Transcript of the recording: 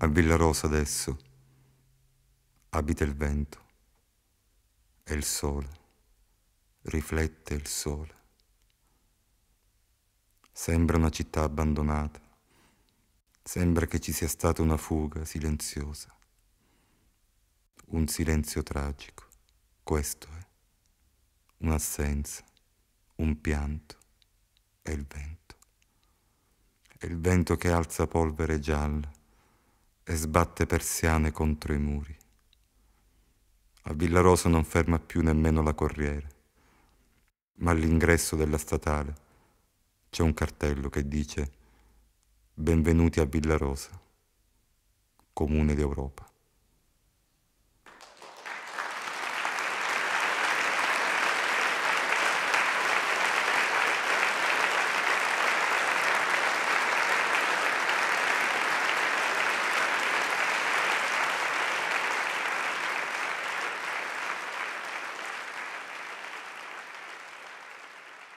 a Villa Rosa adesso abita il vento e il sole, riflette il sole. Sembra una città abbandonata, sembra che ci sia stata una fuga silenziosa, un silenzio tragico, questo è, un'assenza, un pianto e il vento. E il vento che alza polvere gialla e sbatte persiane contro i muri. A Villarosa non ferma più nemmeno la corriere, ma all'ingresso della statale c'è un cartello che dice Benvenuti a Villarosa, Comune d'Europa.